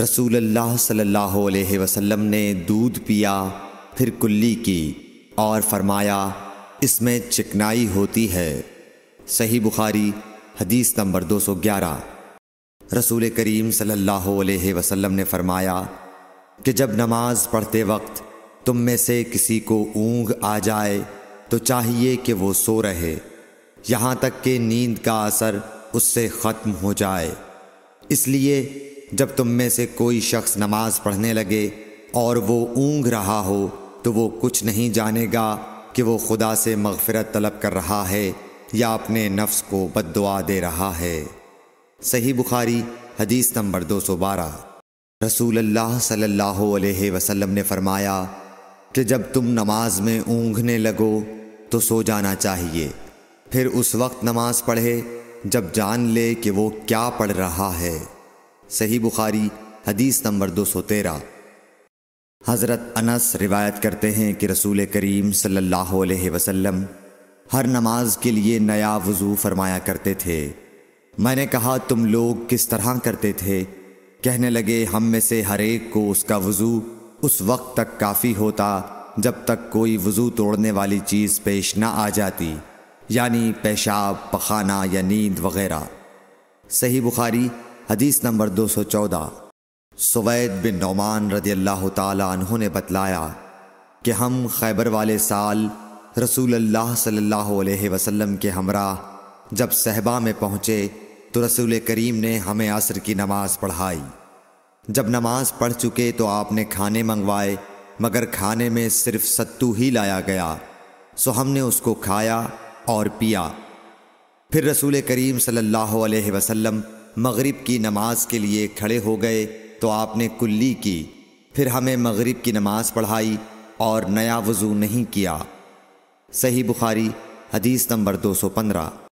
रसूल अल्लाह सल्लल्लाहु अलैहि वसल्लम ने दूध पिया फिर कुल्ली की और फरमाया इसमें चिकनाई होती है सही बुखारी हदीस नंबर 211 रसूल करीम सल्लल्लाहु अलैहि वसल्लम ने फरमाया कि जब नमाज पढ़ते वक्त तुम में से किसी को ऊँग आ जाए तो चाहिए कि वो सो रहे यहाँ तक कि नींद का असर उससे ख़त्म हो जाए इसलिए जब तुम में से कोई शख्स नमाज पढ़ने लगे और वो ऊँग रहा हो तो वो कुछ नहीं जानेगा कि वो खुदा से मगफरत तलब कर रहा है या अपने नफ्स को बद दे रहा है सही बुखारी हदीस नंबर 212 रसूल अल्लाह सल्लल्लाहु अलैहि वसल्लम ने फरमाया कि जब तुम नमाज में ऊँघने लगो तो सो जाना चाहिए फिर उस वक्त नमाज पढ़े जब जान ले कि वो क्या पढ़ रहा है सही बुखारी हदीस नंबर दो सौ तेरह हज़रत अनस रिवायत करते हैं कि रसूल करीम सल्लल्लाहु अलैहि वसल्लम हर नमाज के लिए नया वज़ू फरमाया करते थे मैंने कहा तुम लोग किस तरह करते थे कहने लगे हम में से हर एक को उसका वज़ू उस वक्त तक काफ़ी होता जब तक कोई वज़ू तोड़ने वाली चीज़ पेश ना आ जाती यानी पेशाब पखाना या नींद वगैरह सही बुखारी हदीस नंबर 214 सवैद बिन नौमान रदी अल्लाह तु ने बतलाया कि हम खैबर वाले साल रसूल अल्लाह सल्लल्लाहु अलैहि वसल्लम के हमरा जब सहबा में पहुँचे तो रसूल करीम ने हमें असर की नमाज पढ़ाई जब नमाज पढ़ चुके तो आपने खाने मंगवाए मगर खाने में सिर्फ सत्तू ही लाया गया सो हमने उसको खाया और पिया फिर रसूल करीम सल्लल्लाहु अलैहि वसल्लम मगरिब की नमाज के लिए खड़े हो गए तो आपने कुल्ली की फिर हमें मगरिब की नमाज पढ़ाई और नया वज़ू नहीं किया सही बुखारी हदीस नंबर 215